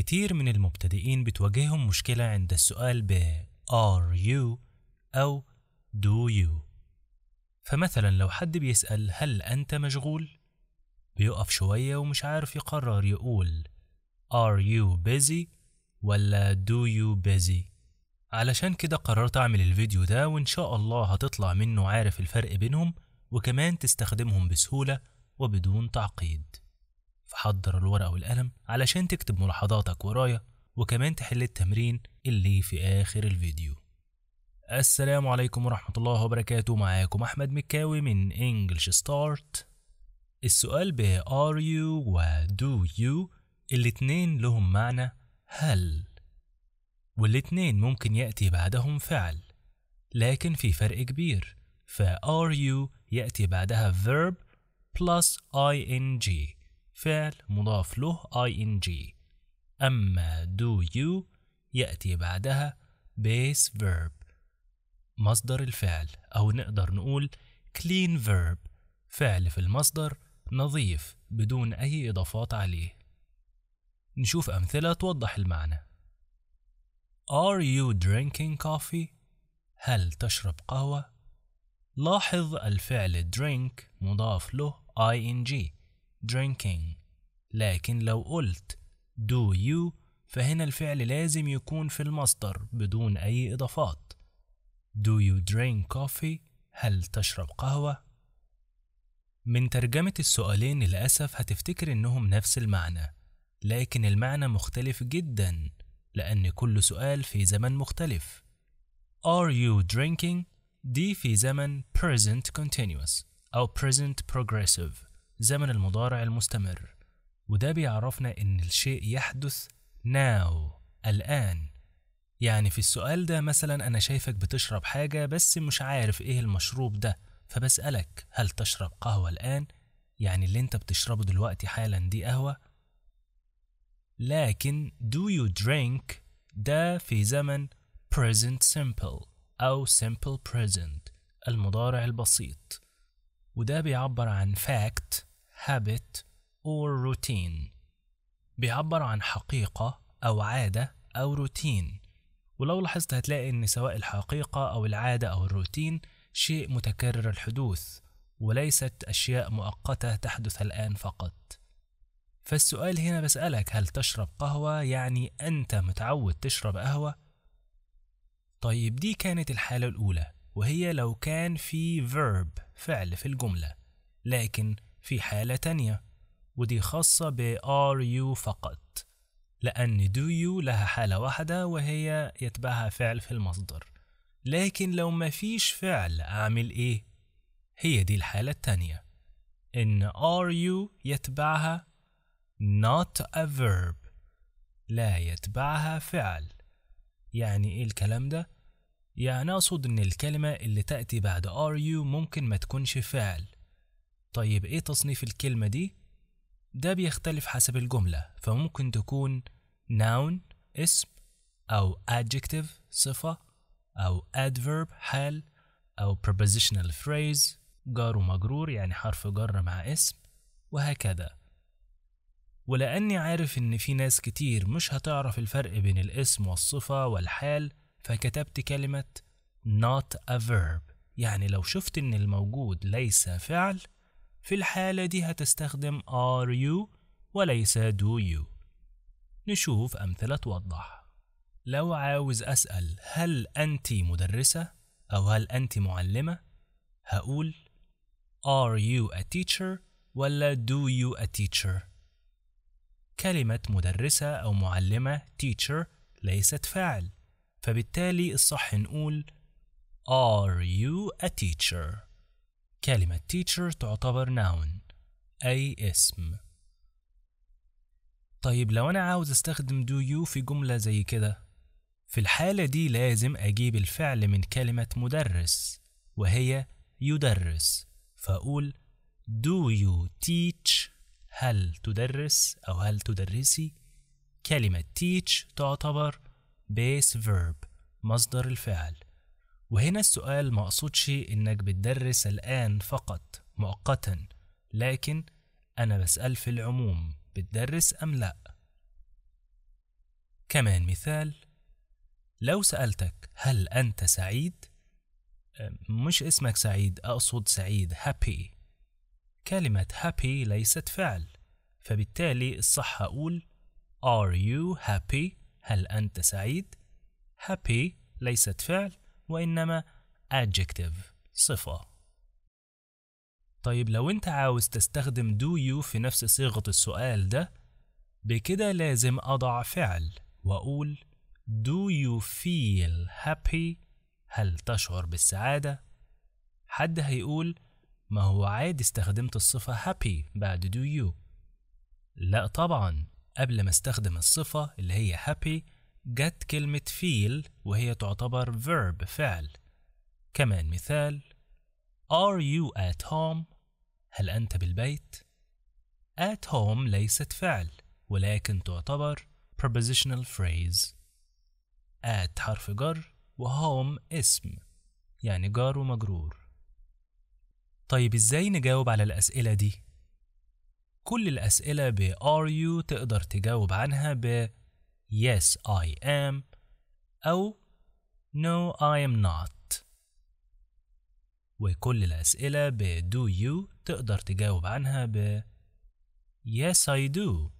كتير من المبتدئين بتواجههم مشكلة عند السؤال ب are you أو do you فمثلا لو حد بيسأل هل أنت مشغول؟ بيقف شوية ومش عارف يقرر يقول are you busy ولا do you busy علشان كده قررت أعمل الفيديو ده وإن شاء الله هتطلع منه عارف الفرق بينهم وكمان تستخدمهم بسهولة وبدون تعقيد فحضر الورقة والقلم علشان تكتب ملاحظاتك ورايا وكمان تحل التمرين اللي في آخر الفيديو السلام عليكم ورحمة الله وبركاته معاكم أحمد مكاوي من English Start السؤال بـ Are you و Do you الاتنين لهم معنى هل والاتنين ممكن يأتي بعدهم فعل لكن في فرق كبير فـ are you يأتي بعدها verb plus ing فعل مضاف له ing أما do you يأتي بعدها base verb مصدر الفعل أو نقدر نقول clean verb فعل في المصدر نظيف بدون أي إضافات عليه نشوف أمثلة توضح المعنى Are you drinking coffee؟ هل تشرب قهوة؟ لاحظ الفعل drink مضاف له ing drinking لكن لو قلت do you فهنا الفعل لازم يكون في المصدر بدون أي إضافات Do you drink coffee؟ هل تشرب قهوة؟ من ترجمة السؤالين للأسف هتفتكر إنهم نفس المعنى لكن المعنى مختلف جدا لأن كل سؤال في زمن مختلف Are you drinking؟ دي في زمن present continuous أو present progressive زمن المضارع المستمر وده بيعرفنا إن الشيء يحدث now الآن يعني في السؤال ده مثلا أنا شايفك بتشرب حاجة بس مش عارف إيه المشروب ده فبسألك هل تشرب قهوة الآن؟ يعني اللي أنت بتشربه دلوقتي حالا دي قهوة؟ لكن do you drink ده في زمن present simple أو simple present المضارع البسيط وده بيعبر عن fact habit or routine بيعبر عن حقيقة أو عادة أو روتين ولو لاحظت هتلاقي إن سواء الحقيقة أو العادة أو الروتين شيء متكرر الحدوث وليست أشياء مؤقتة تحدث الآن فقط فالسؤال هنا بسألك هل تشرب قهوة يعني أنت متعود تشرب قهوة؟ طيب دي كانت الحالة الأولى وهي لو كان في verb فعل في الجملة لكن في حالة تانية ودي خاصة بـ are you فقط لأن do you لها حالة واحدة وهي يتبعها فعل في المصدر لكن لو مفيش فعل أعمل إيه؟ هي دي الحالة التانية إن are you يتبعها not a verb لا يتبعها فعل يعني إيه الكلام ده؟ يعني أقصد إن الكلمة اللي تأتي بعد are you ممكن ما تكونش فعل طيب إيه تصنيف الكلمة دي؟ ده بيختلف حسب الجملة فممكن تكون noun اسم أو adjective صفة أو adverb حال أو prepositional phrase جار ومجرور يعني حرف جر مع اسم وهكذا ولأني عارف إن في ناس كتير مش هتعرف الفرق بين الاسم والصفة والحال فكتبت كلمة not a verb يعني لو شفت إن الموجود ليس فعل في الحالة دي هتستخدم are you وليس do you نشوف أمثلة توضح لو عاوز أسأل هل أنت مدرسة أو هل أنت معلمة هقول are you a teacher ولا do you a teacher كلمة مدرسة أو معلمة teacher ليست فاعل فبالتالي الصح نقول Are you a teacher? كلمة teacher تعتبر noun أي اسم طيب لو أنا عاوز أستخدم do you في جملة زي كده في الحالة دي لازم أجيب الفعل من كلمة مدرس وهي يدرس فأقول do you teach هل تدرس أو هل تدرسي كلمة teach تعتبر base verb مصدر الفعل وهنا السؤال ما أقصدش إنك بتدرس الآن فقط مؤقتا لكن أنا بسأل في العموم بتدرس أم لأ؟ كمان مثال لو سألتك هل أنت سعيد؟ مش اسمك سعيد أقصد سعيد happy كلمة happy ليست فعل فبالتالي الصح أقول are you happy؟ هل أنت سعيد؟ happy ليست فعل وإنما adjective صفة طيب لو أنت عاوز تستخدم do you في نفس صيغة السؤال ده بكده لازم أضع فعل وأقول Do you feel happy؟ هل تشعر بالسعادة؟ حد هيقول ما هو عادي استخدمت الصفة happy بعد do you لا طبعا قبل ما استخدم الصفة اللي هي happy جت كلمة feel وهي تعتبر verb فعل كمان مثال Are you at home؟ هل أنت بالبيت؟ at home ليست فعل ولكن تعتبر prepositional phrase at حرف جر home اسم يعني جار ومجرور طيب ازاي نجاوب على الأسئلة دي؟ كل الأسئلة ب are you تقدر تجاوب عنها ب yes I am أو no I am not وكل الأسئلة ب do you تقدر تجاوب عنها ب yes I do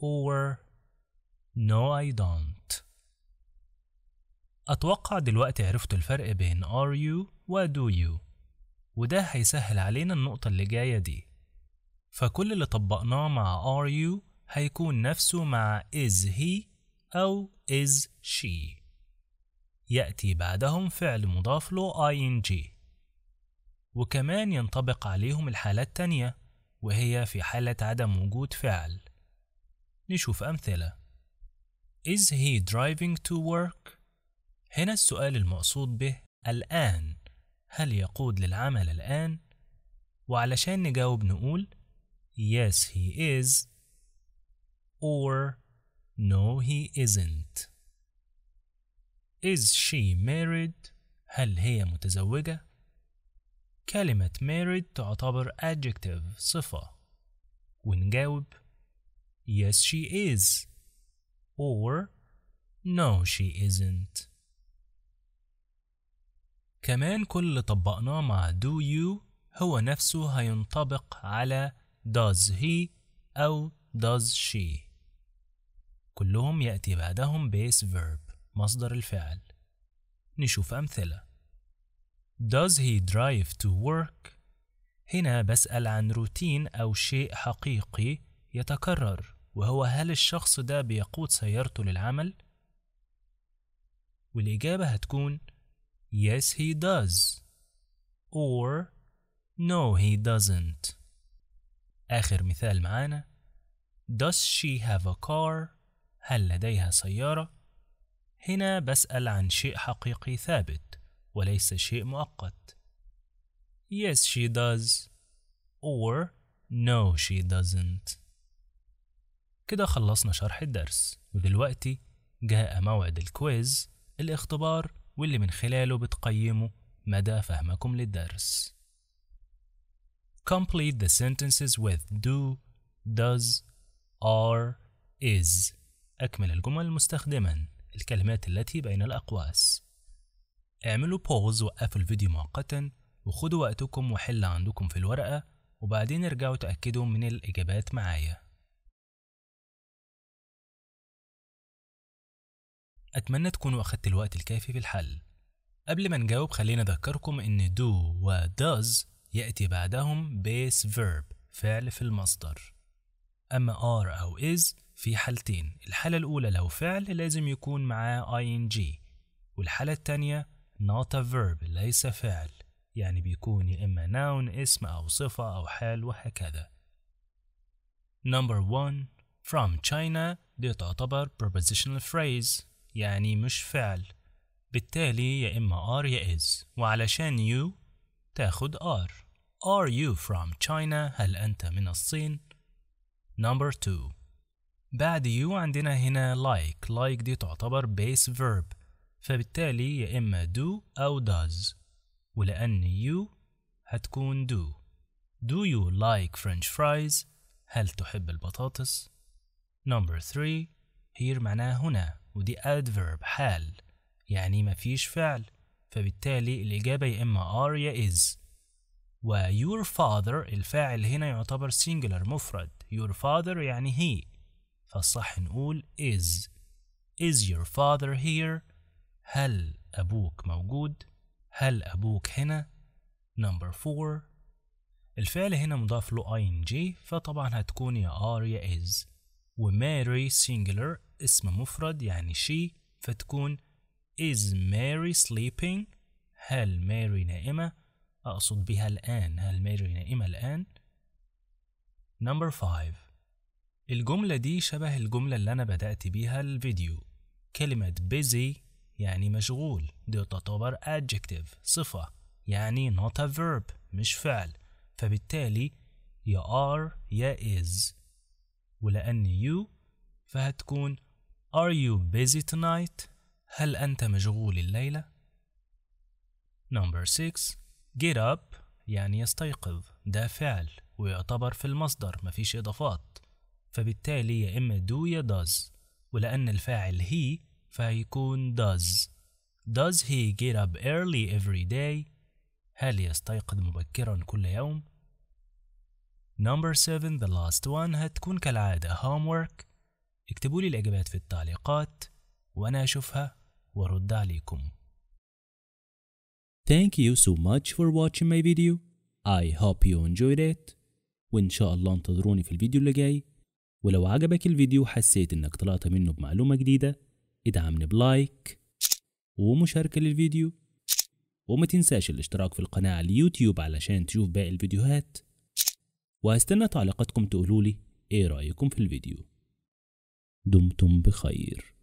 or no I don't أتوقع دلوقتي عرفتوا الفرق بين are you و do you وده هيسهل علينا النقطة اللي جاية دي فكل اللي طبقناه مع are you هيكون نفسه مع is he أو is she يأتي بعدهم فعل مضاف له ing وكمان ينطبق عليهم الحالة التانية وهي في حالة عدم وجود فعل نشوف أمثلة Is he driving to work؟ هنا السؤال المقصود به الآن هل يقود للعمل الآن؟ وعلشان نجاوب نقول Yes he is or No, he isn't. Is she married? هل هي متزوجة؟ كلمة married تعتبر adjective صفة ونجاوب Yes, she is or No, she isn't. كمان كل اللي طبقناه مع do you هو نفسه هينطبق على does he أو does she كلهم يأتي بعدهم base verb مصدر الفعل نشوف أمثلة Does he drive to work؟ هنا بسأل عن روتين أو شيء حقيقي يتكرر وهو هل الشخص ده بيقود سيارته للعمل؟ والإجابة هتكون Yes he does or No he doesn't آخر مثال معانا Does she have a car؟ هل لديها سيارة؟ هنا بسأل عن شيء حقيقي ثابت وليس شيء مؤقت. Yes she does or no she doesn't. كده خلصنا شرح الدرس ودلوقتي جاء موعد الكويز الاختبار واللي من خلاله بتقيموا مدى فهمكم للدرس. Complete the sentences with do, does, are, is. أكمل الجمل مستخدما الكلمات التي بين الأقواس اعملوا بوز وقفوا الفيديو مؤقتا وخدوا وقتكم وحل عندكم في الورقة وبعدين ارجعوا تأكدوا من الإجابات معايا أتمنى تكونوا أخدت الوقت الكافي في الحل قبل ما نجاوب خلينا أذكركم إن do و does يأتي بعدهم base verb فعل في المصدر أما are أو is في حالتين الحالة الأولى لو فعل لازم يكون معاه ing والحالة التانية not a verb ليس فعل يعني بيكون يا إما noun اسم أو صفة أو حال وهكذا Number one from China دي تعتبر prepositional phrase يعني مش فعل بالتالي يا إما are يا is وعلشان you تاخد are Are you from China؟ هل أنت من الصين؟ Number two بعد يو عندنا هنا like like دي تعتبر base verb فبالتالي يا إما do أو does ولأن يو هتكون do Do you like French fries؟ هل تحب البطاطس؟ Number three here معناها هنا ودي adverb حال يعني مفيش فعل فبالتالي الإجابة يا إما are يا is و your father الفاعل هنا يعتبر singular مفرد your father يعني he فالصح نقول is is your father here هل أبوك موجود هل أبوك هنا number four الفعل هنا مضاف له ing فطبعا هتكون يا are يا is وماري singular اسم مفرد يعني she فتكون is Mary sleeping هل ماري نائمة أقصد بها الآن هل ماري نائمة الآن number five الجملة دي شبه الجملة اللي أنا بدأت بيها الفيديو كلمة busy يعني مشغول دي تعتبر adjective صفة يعني not a verb مش فعل فبالتالي يا are يا is ولأن you فهتكون are you busy tonight هل أنت مشغول الليلة؟ Number 6 get up يعني يستيقظ ده فعل ويعتبر في المصدر مفيش إضافات فبالتالي يا إما do يا does ولأن الفاعل he فهيكون does Does he get up early every day؟ هل يستيقظ مبكرا كل يوم؟ Number 7 the last one هتكون كالعادة homework اكتبوا لي الإجابات في التعليقات وأنا أشوفها وأرد عليكم Thank you so much for watching my video I hope you enjoyed it وإن شاء الله انتظروني في الفيديو اللي جاي ولو عجبك الفيديو حسيت انك طلعت منه بمعلومة جديدة ادعمني بلايك ومشاركة للفيديو وما تنساش الاشتراك في القناة على اليوتيوب علشان تشوف باقي الفيديوهات وهستنى تعليقاتكم تقولولي ايه رأيكم في الفيديو دمتم بخير